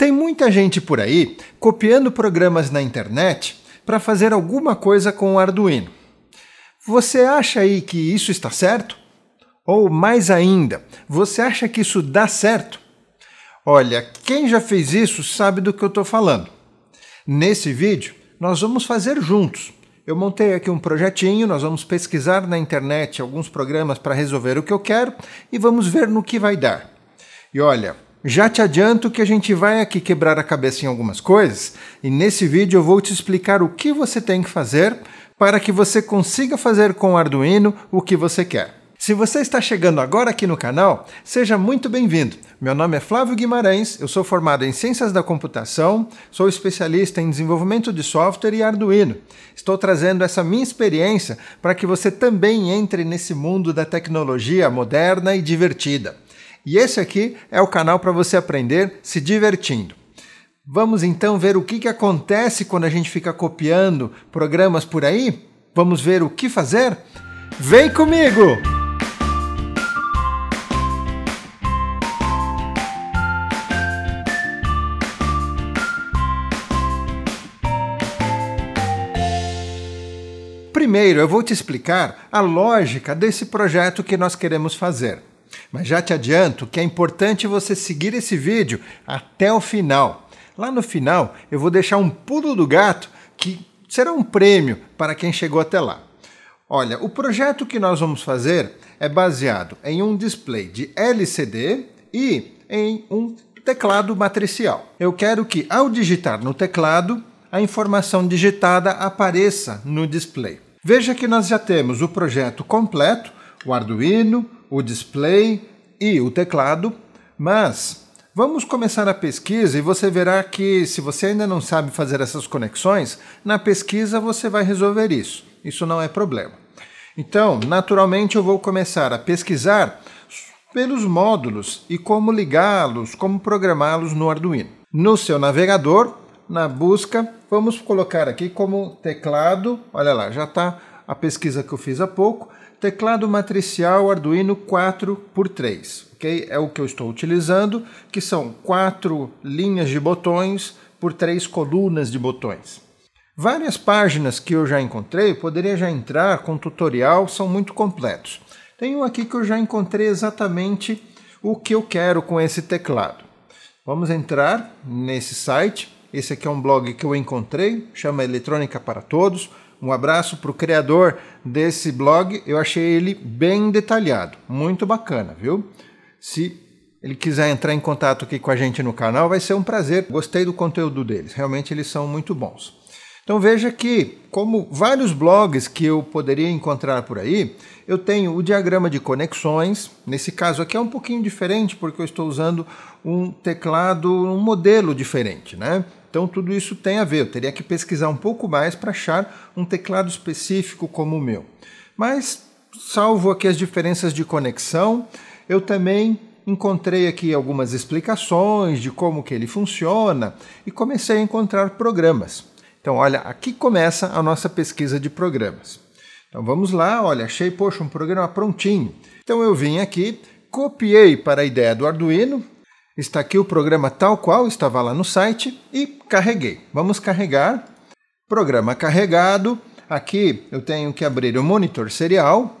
Tem muita gente por aí copiando programas na internet para fazer alguma coisa com o Arduino. Você acha aí que isso está certo? Ou mais ainda, você acha que isso dá certo? Olha, quem já fez isso sabe do que eu estou falando. Nesse vídeo, nós vamos fazer juntos. Eu montei aqui um projetinho, nós vamos pesquisar na internet alguns programas para resolver o que eu quero e vamos ver no que vai dar. E olha, já te adianto que a gente vai aqui quebrar a cabeça em algumas coisas e nesse vídeo eu vou te explicar o que você tem que fazer para que você consiga fazer com o Arduino o que você quer. Se você está chegando agora aqui no canal, seja muito bem-vindo. Meu nome é Flávio Guimarães, eu sou formado em Ciências da Computação, sou especialista em desenvolvimento de software e Arduino. Estou trazendo essa minha experiência para que você também entre nesse mundo da tecnologia moderna e divertida. E esse aqui é o canal para você aprender se divertindo. Vamos então ver o que, que acontece quando a gente fica copiando programas por aí? Vamos ver o que fazer? Vem comigo! Primeiro, eu vou te explicar a lógica desse projeto que nós queremos fazer. Mas já te adianto que é importante você seguir esse vídeo até o final. Lá no final eu vou deixar um pulo do gato que será um prêmio para quem chegou até lá. Olha, o projeto que nós vamos fazer é baseado em um display de LCD e em um teclado matricial. Eu quero que ao digitar no teclado, a informação digitada apareça no display. Veja que nós já temos o projeto completo, o Arduino, o display e o teclado, mas vamos começar a pesquisa e você verá que se você ainda não sabe fazer essas conexões, na pesquisa você vai resolver isso. Isso não é problema. Então, naturalmente eu vou começar a pesquisar pelos módulos e como ligá-los, como programá-los no Arduino. No seu navegador, na busca, vamos colocar aqui como teclado, olha lá, já está a pesquisa que eu fiz há pouco, teclado matricial Arduino 4x3. ok? É o que eu estou utilizando, que são quatro linhas de botões por três colunas de botões. Várias páginas que eu já encontrei, poderia já entrar com tutorial, são muito completos. Tem um aqui que eu já encontrei exatamente o que eu quero com esse teclado. Vamos entrar nesse site. Esse aqui é um blog que eu encontrei, chama Eletrônica para Todos. Um abraço para o criador desse blog, eu achei ele bem detalhado, muito bacana, viu? Se ele quiser entrar em contato aqui com a gente no canal, vai ser um prazer. Gostei do conteúdo deles, realmente eles são muito bons. Então veja que, como vários blogs que eu poderia encontrar por aí, eu tenho o diagrama de conexões. Nesse caso aqui é um pouquinho diferente porque eu estou usando um teclado, um modelo diferente, né? Então tudo isso tem a ver, eu teria que pesquisar um pouco mais para achar um teclado específico como o meu. Mas salvo aqui as diferenças de conexão, eu também encontrei aqui algumas explicações de como que ele funciona e comecei a encontrar programas. Então, olha, aqui começa a nossa pesquisa de programas. Então vamos lá, olha, achei, poxa, um programa prontinho. Então eu vim aqui, copiei para a ideia do Arduino, Está aqui o programa tal qual estava lá no site e carreguei. Vamos carregar. Programa carregado. Aqui eu tenho que abrir o monitor serial.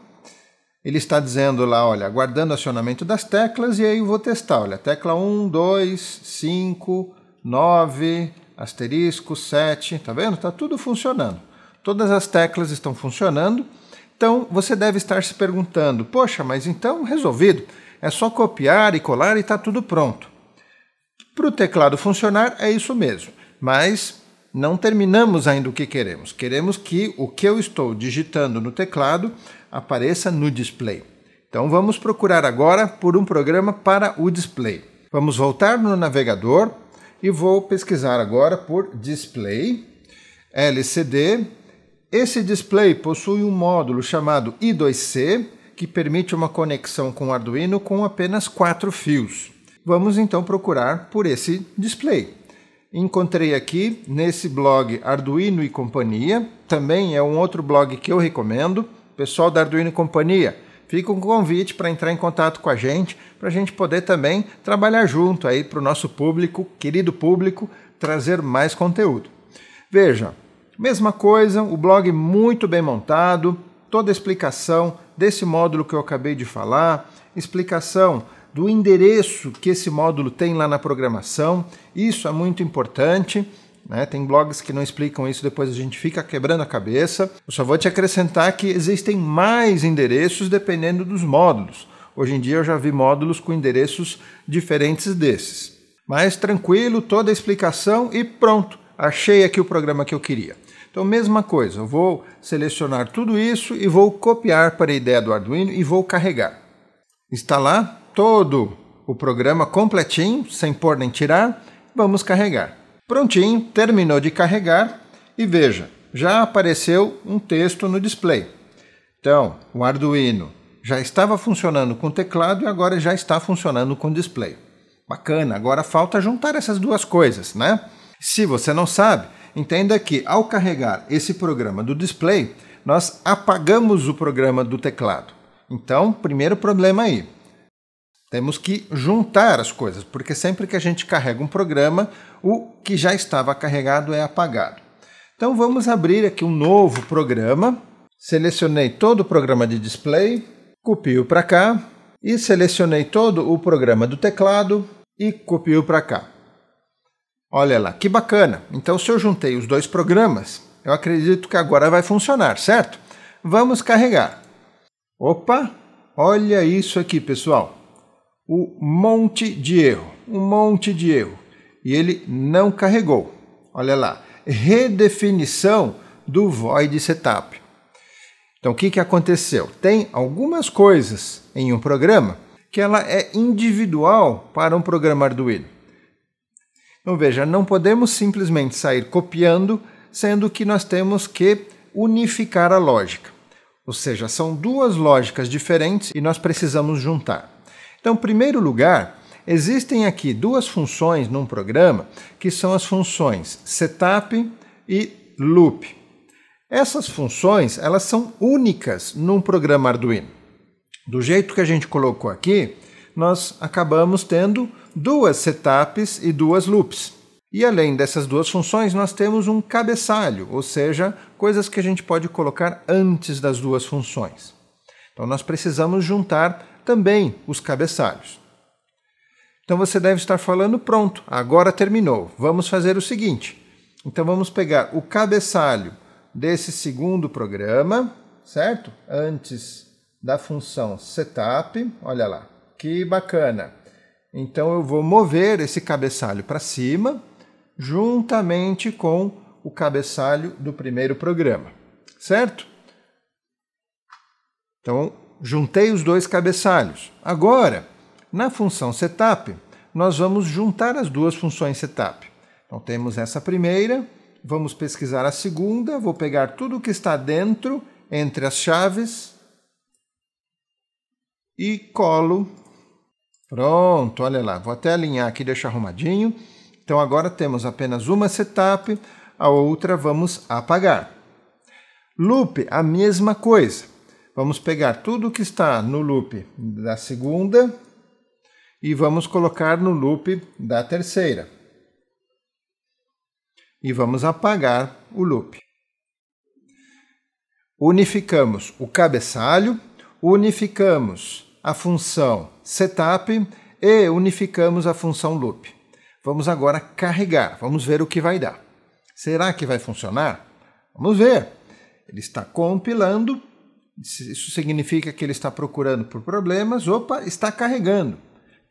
Ele está dizendo lá, olha, guardando acionamento das teclas e aí eu vou testar, olha, tecla 1, 2, 5, 9, asterisco, 7, tá vendo? está tudo funcionando. Todas as teclas estão funcionando. Então, você deve estar se perguntando: poxa, mas então resolvido é só copiar e colar e está tudo pronto. Para o teclado funcionar, é isso mesmo, mas não terminamos ainda o que queremos. Queremos que o que eu estou digitando no teclado apareça no display. Então vamos procurar agora por um programa para o display. Vamos voltar no navegador e vou pesquisar agora por display LCD. Esse display possui um módulo chamado I2C que permite uma conexão com o Arduino com apenas quatro fios. Vamos então procurar por esse display. Encontrei aqui nesse blog Arduino e Companhia, também é um outro blog que eu recomendo. Pessoal da Arduino e Companhia, fica um convite para entrar em contato com a gente, para a gente poder também trabalhar junto aí para o nosso público, querido público, trazer mais conteúdo. Veja, mesma coisa, o blog muito bem montado, toda a explicação desse módulo que eu acabei de falar, explicação do endereço que esse módulo tem lá na programação. Isso é muito importante. Né? Tem blogs que não explicam isso, depois a gente fica quebrando a cabeça. Eu só vou te acrescentar que existem mais endereços dependendo dos módulos. Hoje em dia eu já vi módulos com endereços diferentes desses. Mas tranquilo, toda a explicação e pronto. Achei aqui o programa que eu queria. Então, mesma coisa, eu vou selecionar tudo isso e vou copiar para a ideia do Arduino e vou carregar. Instalar todo o programa completinho, sem pôr nem tirar, vamos carregar. Prontinho, terminou de carregar e veja, já apareceu um texto no display. Então, o Arduino já estava funcionando com teclado e agora já está funcionando com display. Bacana, agora falta juntar essas duas coisas, né? Se você não sabe, entenda que ao carregar esse programa do display, nós apagamos o programa do teclado. Então, primeiro problema aí. Temos que juntar as coisas, porque sempre que a gente carrega um programa, o que já estava carregado é apagado. Então vamos abrir aqui um novo programa. Selecionei todo o programa de display, copio para cá e selecionei todo o programa do teclado e copio para cá. Olha lá, que bacana. Então, se eu juntei os dois programas, eu acredito que agora vai funcionar, certo? Vamos carregar. Opa, olha isso aqui, pessoal. O monte de erro, um monte de erro. E ele não carregou. Olha lá, redefinição do void setup. Então, o que, que aconteceu? Tem algumas coisas em um programa que ela é individual para um programa Arduino. Então veja, não podemos simplesmente sair copiando, sendo que nós temos que unificar a lógica. Ou seja, são duas lógicas diferentes e nós precisamos juntar. Então, em primeiro lugar, existem aqui duas funções num programa que são as funções setup e loop. Essas funções, elas são únicas num programa Arduino. Do jeito que a gente colocou aqui, nós acabamos tendo duas setups e duas loops. E além dessas duas funções, nós temos um cabeçalho, ou seja, coisas que a gente pode colocar antes das duas funções. Então nós precisamos juntar também os cabeçalhos. Então você deve estar falando, pronto, agora terminou, vamos fazer o seguinte. Então vamos pegar o cabeçalho desse segundo programa, certo? Antes da função setup, olha lá, que bacana! Então eu vou mover esse cabeçalho para cima, juntamente com o cabeçalho do primeiro programa, certo? Então, juntei os dois cabeçalhos. Agora, na função setup, nós vamos juntar as duas funções setup. Então, temos essa primeira, vamos pesquisar a segunda, vou pegar tudo o que está dentro, entre as chaves, e colo Pronto, olha lá. Vou até alinhar aqui, deixar arrumadinho. Então agora temos apenas uma setup, a outra vamos apagar. Loop, a mesma coisa. Vamos pegar tudo que está no loop da segunda e vamos colocar no loop da terceira. E vamos apagar o loop. Unificamos o cabeçalho, unificamos a função setup e unificamos a função loop. Vamos agora carregar, vamos ver o que vai dar. Será que vai funcionar? Vamos ver. Ele está compilando, isso significa que ele está procurando por problemas. Opa, está carregando.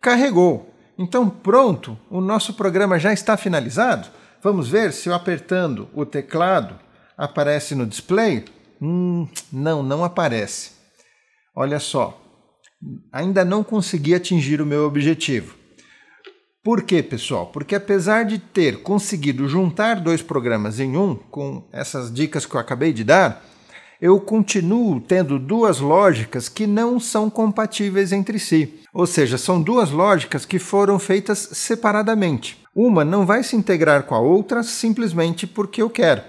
Carregou. Então, pronto, o nosso programa já está finalizado. Vamos ver se eu apertando o teclado aparece no display. Hum, não, não aparece. Olha só, ainda não consegui atingir o meu objetivo. Por quê, pessoal? Porque apesar de ter conseguido juntar dois programas em um, com essas dicas que eu acabei de dar, eu continuo tendo duas lógicas que não são compatíveis entre si. Ou seja, são duas lógicas que foram feitas separadamente. Uma não vai se integrar com a outra simplesmente porque eu quero.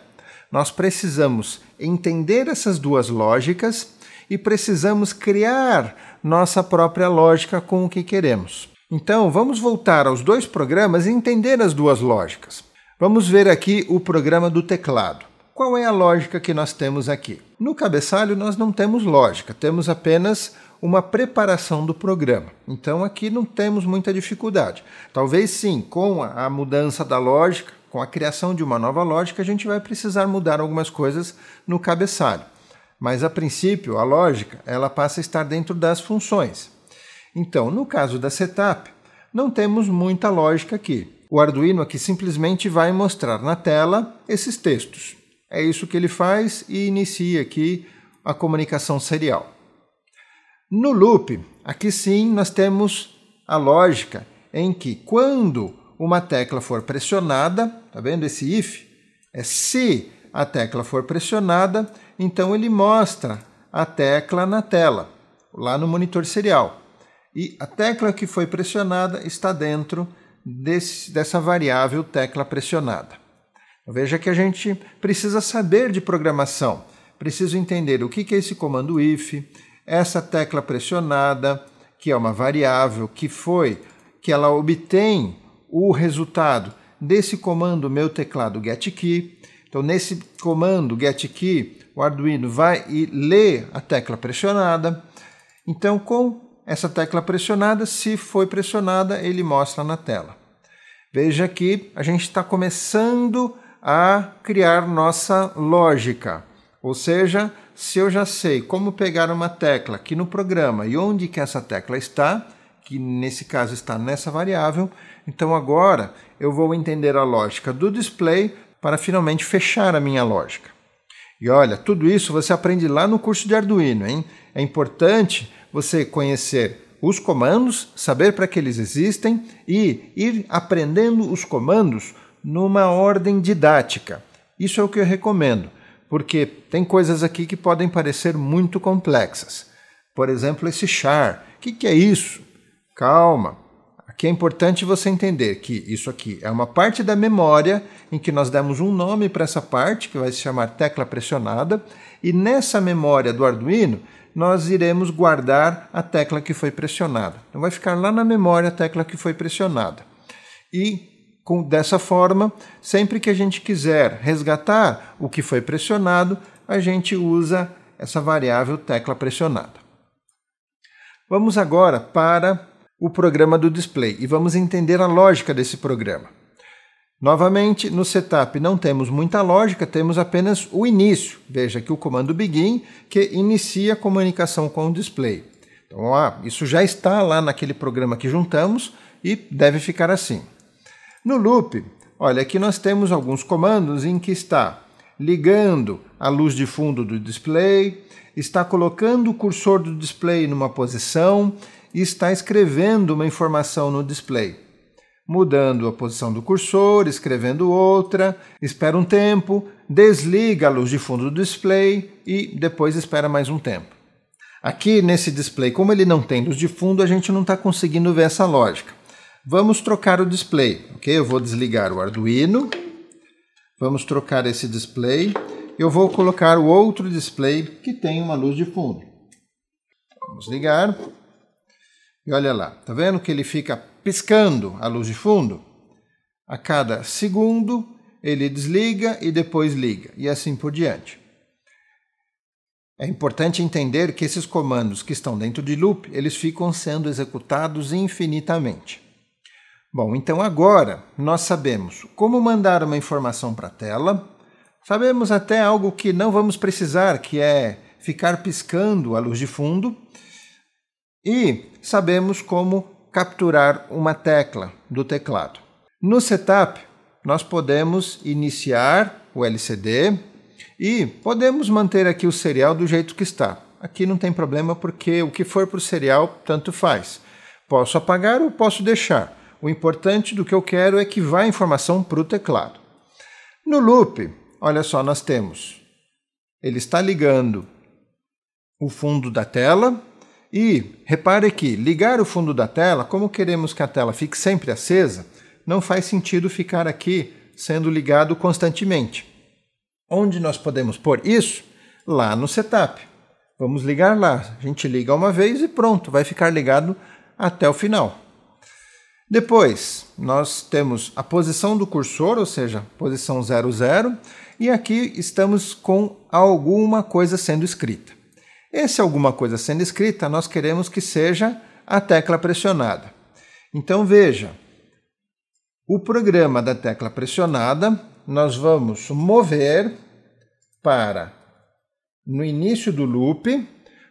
Nós precisamos entender essas duas lógicas e precisamos criar nossa própria lógica com o que queremos. Então, vamos voltar aos dois programas e entender as duas lógicas. Vamos ver aqui o programa do teclado. Qual é a lógica que nós temos aqui? No cabeçalho, nós não temos lógica, temos apenas uma preparação do programa. Então, aqui não temos muita dificuldade. Talvez sim, com a mudança da lógica, com a criação de uma nova lógica, a gente vai precisar mudar algumas coisas no cabeçalho. Mas a princípio, a lógica, ela passa a estar dentro das funções. Então, no caso da setup, não temos muita lógica aqui. O Arduino aqui simplesmente vai mostrar na tela esses textos. É isso que ele faz e inicia aqui a comunicação serial. No loop, aqui sim nós temos a lógica em que quando uma tecla for pressionada, tá vendo esse if? É se a tecla for pressionada, então ele mostra a tecla na tela, lá no monitor serial. E a tecla que foi pressionada está dentro desse, dessa variável tecla pressionada. Então, veja que a gente precisa saber de programação, preciso entender o que é esse comando if, essa tecla pressionada, que é uma variável que foi, que ela obtém o resultado desse comando meu teclado getKey. Então, nesse comando getKey, o Arduino vai e lê a tecla pressionada. Então, com essa tecla pressionada, se foi pressionada, ele mostra na tela. Veja que a gente está começando a criar nossa lógica. Ou seja, se eu já sei como pegar uma tecla aqui no programa e onde que essa tecla está, que nesse caso está nessa variável, então agora eu vou entender a lógica do display para finalmente fechar a minha lógica. E olha, tudo isso você aprende lá no curso de Arduino, hein? É importante você conhecer os comandos, saber para que eles existem e ir aprendendo os comandos numa ordem didática. Isso é o que eu recomendo, porque tem coisas aqui que podem parecer muito complexas. Por exemplo, esse char. O que, que é isso? Calma, que é importante você entender que isso aqui é uma parte da memória em que nós demos um nome para essa parte, que vai se chamar tecla pressionada, e nessa memória do Arduino nós iremos guardar a tecla que foi pressionada. Então vai ficar lá na memória a tecla que foi pressionada. E com, dessa forma, sempre que a gente quiser resgatar o que foi pressionado, a gente usa essa variável tecla pressionada. Vamos agora para o programa do display e vamos entender a lógica desse programa. Novamente, no setup não temos muita lógica, temos apenas o início. Veja que o comando begin que inicia a comunicação com o display. Então, ah, isso já está lá naquele programa que juntamos e deve ficar assim. No loop, olha, aqui nós temos alguns comandos em que está ligando a luz de fundo do display, está colocando o cursor do display numa posição, e está escrevendo uma informação no display. Mudando a posição do cursor, escrevendo outra, espera um tempo, desliga a luz de fundo do display e depois espera mais um tempo. Aqui nesse display, como ele não tem luz de fundo, a gente não está conseguindo ver essa lógica. Vamos trocar o display, ok? Eu vou desligar o Arduino, vamos trocar esse display, eu vou colocar o outro display que tem uma luz de fundo. Vamos ligar. E olha lá, tá vendo que ele fica piscando a luz de fundo? A cada segundo ele desliga e depois liga, e assim por diante. É importante entender que esses comandos que estão dentro de loop, eles ficam sendo executados infinitamente. Bom, então agora nós sabemos como mandar uma informação para a tela, sabemos até algo que não vamos precisar, que é ficar piscando a luz de fundo, e sabemos como capturar uma tecla do teclado. No setup, nós podemos iniciar o LCD e podemos manter aqui o serial do jeito que está. Aqui não tem problema porque o que for para o serial tanto faz. Posso apagar ou posso deixar. O importante do que eu quero é que vá a informação para o teclado. No loop, olha só, nós temos. Ele está ligando o fundo da tela e repare que ligar o fundo da tela, como queremos que a tela fique sempre acesa, não faz sentido ficar aqui sendo ligado constantemente. Onde nós podemos pôr isso? Lá no setup. Vamos ligar lá. A gente liga uma vez e pronto, vai ficar ligado até o final. Depois, nós temos a posição do cursor, ou seja, posição 00, e aqui estamos com alguma coisa sendo escrita. E se alguma coisa sendo escrita, nós queremos que seja a tecla pressionada. Então veja, o programa da tecla pressionada, nós vamos mover para no início do loop,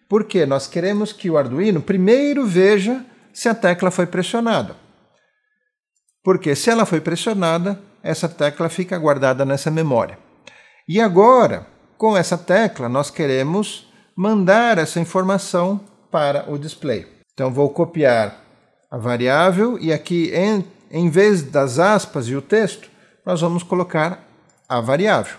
porque nós queremos que o Arduino primeiro veja se a tecla foi pressionada. Porque se ela foi pressionada, essa tecla fica guardada nessa memória. E agora, com essa tecla, nós queremos mandar essa informação para o display. Então vou copiar a variável e aqui em, em vez das aspas e o texto, nós vamos colocar a variável.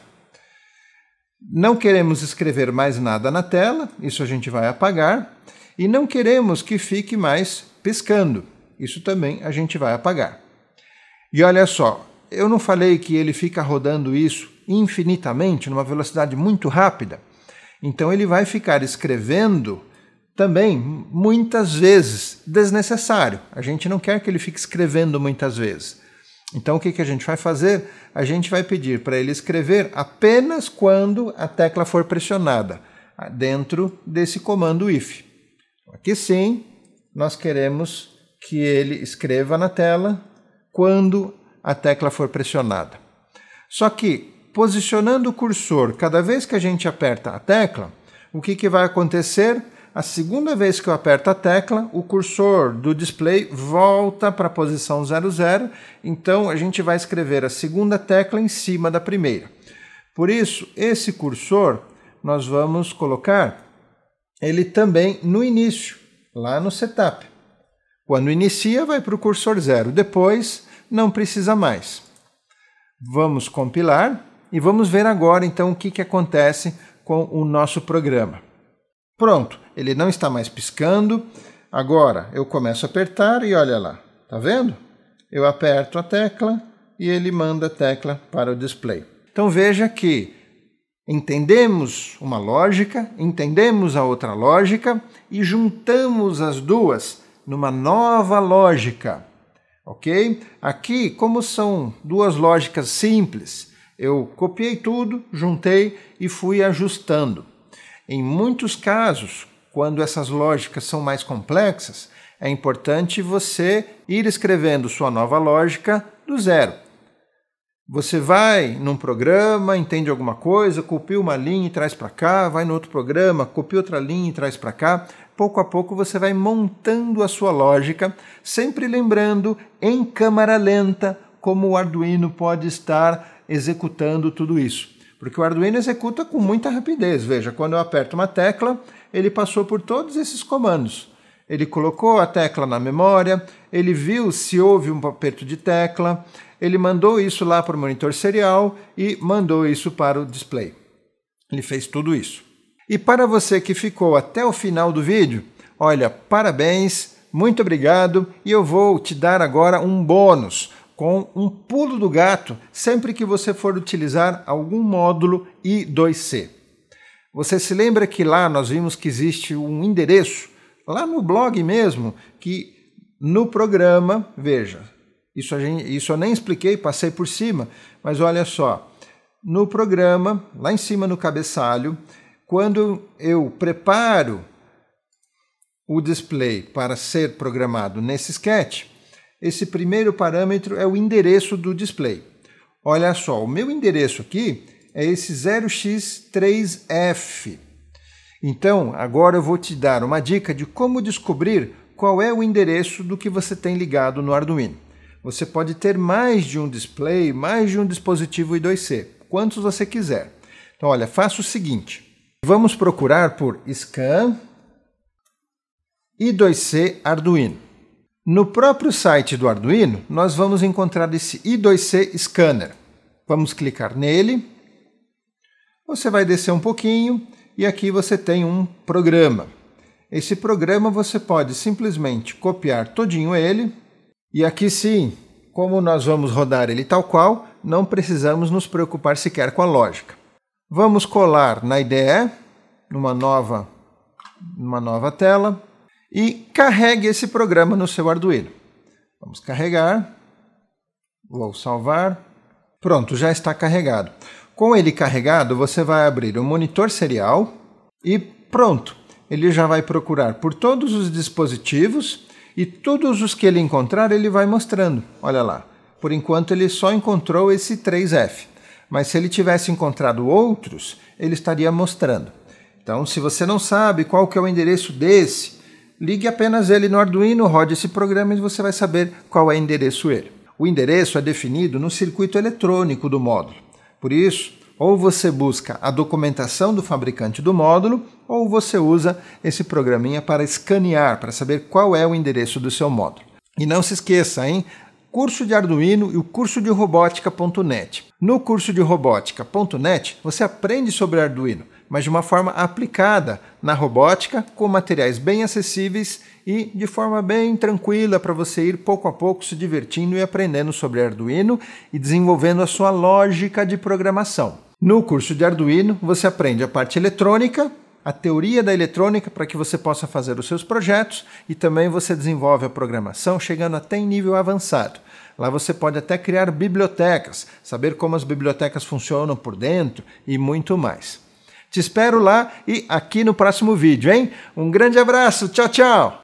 Não queremos escrever mais nada na tela, isso a gente vai apagar. E não queremos que fique mais piscando, isso também a gente vai apagar. E olha só, eu não falei que ele fica rodando isso infinitamente, numa velocidade muito rápida? Então ele vai ficar escrevendo também muitas vezes desnecessário. A gente não quer que ele fique escrevendo muitas vezes. Então o que, que a gente vai fazer? A gente vai pedir para ele escrever apenas quando a tecla for pressionada dentro desse comando if. Aqui sim, nós queremos que ele escreva na tela quando a tecla for pressionada. Só que posicionando o cursor cada vez que a gente aperta a tecla, o que, que vai acontecer? A segunda vez que eu aperto a tecla, o cursor do display volta para a posição 00, então a gente vai escrever a segunda tecla em cima da primeira. Por isso, esse cursor nós vamos colocar ele também no início, lá no setup. Quando inicia, vai para o cursor 0, depois não precisa mais. Vamos compilar e vamos ver agora então o que, que acontece com o nosso programa. Pronto, ele não está mais piscando. Agora eu começo a apertar e olha lá, tá vendo? Eu aperto a tecla e ele manda a tecla para o display. Então veja que entendemos uma lógica, entendemos a outra lógica e juntamos as duas numa nova lógica. Ok? Aqui, como são duas lógicas simples, eu copiei tudo, juntei e fui ajustando. Em muitos casos, quando essas lógicas são mais complexas, é importante você ir escrevendo sua nova lógica do zero. Você vai num programa, entende alguma coisa, copia uma linha e traz para cá, vai no outro programa, copia outra linha e traz para cá. Pouco a pouco você vai montando a sua lógica, sempre lembrando em câmera lenta como o Arduino pode estar executando tudo isso. Porque o Arduino executa com muita rapidez. Veja, quando eu aperto uma tecla, ele passou por todos esses comandos. Ele colocou a tecla na memória, ele viu se houve um aperto de tecla, ele mandou isso lá para o monitor serial e mandou isso para o display. Ele fez tudo isso. E para você que ficou até o final do vídeo, olha, parabéns, muito obrigado e eu vou te dar agora um bônus com um pulo do gato sempre que você for utilizar algum módulo I2C. Você se lembra que lá nós vimos que existe um endereço, lá no blog mesmo, que no programa, veja, isso, gente, isso eu nem expliquei, passei por cima, mas olha só, no programa, lá em cima no cabeçalho, quando eu preparo o display para ser programado nesse sketch, esse primeiro parâmetro é o endereço do display. Olha só, o meu endereço aqui é esse 0x3f. Então, agora eu vou te dar uma dica de como descobrir qual é o endereço do que você tem ligado no Arduino. Você pode ter mais de um display, mais de um dispositivo I2C, quantos você quiser. Então, olha, faça o seguinte. Vamos procurar por scan I2C Arduino. No próprio site do Arduino, nós vamos encontrar esse I2C Scanner. Vamos clicar nele. Você vai descer um pouquinho e aqui você tem um programa. Esse programa você pode simplesmente copiar todinho ele. E aqui sim, como nós vamos rodar ele tal qual, não precisamos nos preocupar sequer com a lógica. Vamos colar na IDE, numa nova, numa nova tela e carregue esse programa no seu Arduino. Vamos carregar, vou salvar. Pronto, já está carregado. Com ele carregado, você vai abrir o monitor serial e pronto, ele já vai procurar por todos os dispositivos e todos os que ele encontrar ele vai mostrando. Olha lá, por enquanto ele só encontrou esse 3F, mas se ele tivesse encontrado outros, ele estaria mostrando. Então, se você não sabe qual que é o endereço desse, Ligue apenas ele no Arduino, rode esse programa e você vai saber qual é o endereço dele. O endereço é definido no circuito eletrônico do módulo. Por isso, ou você busca a documentação do fabricante do módulo, ou você usa esse programinha para escanear, para saber qual é o endereço do seu módulo. E não se esqueça, hein? Curso de Arduino e o curso de robótica.net. No curso de robótica.net, você aprende sobre Arduino mas de uma forma aplicada na robótica, com materiais bem acessíveis e de forma bem tranquila para você ir pouco a pouco se divertindo e aprendendo sobre Arduino e desenvolvendo a sua lógica de programação. No curso de Arduino, você aprende a parte eletrônica, a teoria da eletrônica para que você possa fazer os seus projetos e também você desenvolve a programação chegando até em nível avançado. Lá você pode até criar bibliotecas, saber como as bibliotecas funcionam por dentro e muito mais. Te espero lá e aqui no próximo vídeo, hein? Um grande abraço, tchau, tchau!